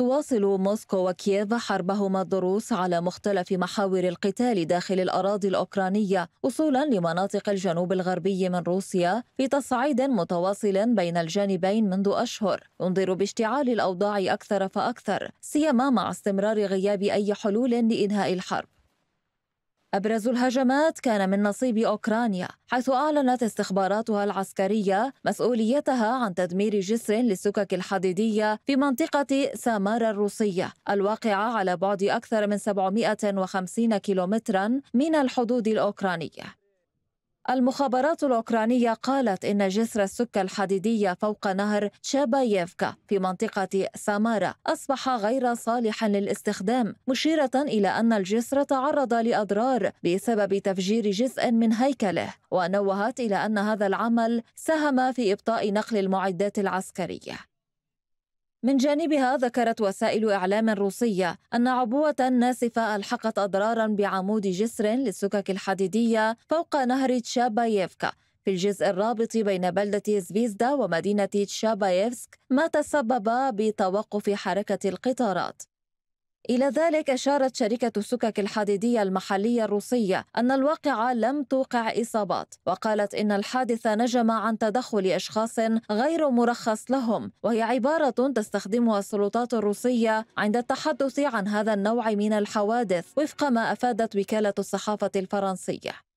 تواصل موسكو وكييف حربهما الضروس على مختلف محاور القتال داخل الأراضي الأوكرانية وصولا لمناطق الجنوب الغربي من روسيا في تصعيد متواصل بين الجانبين منذ أشهر ينذر باشتعال الأوضاع أكثر فأكثر سيما مع استمرار غياب أي حلول لإنهاء الحرب أبرز الهجمات كان من نصيب أوكرانيا حيث أعلنت استخباراتها العسكرية مسؤوليتها عن تدمير جسر للسكك الحديدية في منطقة سامارا الروسية الواقعة على بعد أكثر من 750 كيلومترا من الحدود الأوكرانية المخابرات الأوكرانية قالت إن جسر السكة الحديدية فوق نهر تشابايفكا في منطقة سامارا أصبح غير صالح للاستخدام مشيرة إلى أن الجسر تعرض لأضرار بسبب تفجير جزء من هيكله ونوهت إلى أن هذا العمل ساهم في إبطاء نقل المعدات العسكرية من جانبها ذكرت وسائل إعلام روسية أن عبوة ناسفة ألحقت أضرارا بعمود جسر للسكك الحديدية فوق نهر تشابايفكا في الجزء الرابط بين بلدة زفيزدا ومدينة تشابايفسك ما تسبب بتوقف حركة القطارات إلى ذلك أشارت شركة السكك الحديدية المحلية الروسية أن الواقعة لم توقع إصابات وقالت إن الحادث نجم عن تدخل أشخاص غير مرخص لهم وهي عبارة تستخدمها السلطات الروسية عند التحدث عن هذا النوع من الحوادث وفق ما أفادت وكالة الصحافة الفرنسية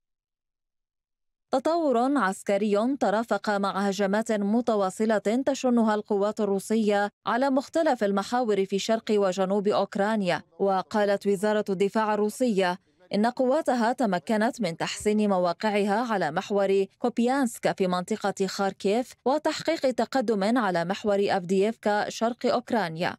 تطور عسكري ترافق مع هجمات متواصلة تشنها القوات الروسية على مختلف المحاور في شرق وجنوب أوكرانيا وقالت وزارة الدفاع الروسية إن قواتها تمكنت من تحسين مواقعها على محور كوبيانسكا في منطقة خاركيف وتحقيق تقدم على محور أفدييفكا شرق أوكرانيا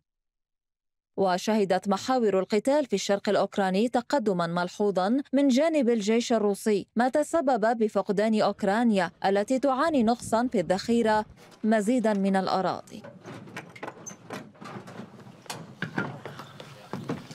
وشهدت محاور القتال في الشرق الأوكراني تقدما ملحوظا من جانب الجيش الروسي ما تسبب بفقدان أوكرانيا التي تعاني نقصا في الذخيرة مزيدا من الأراضي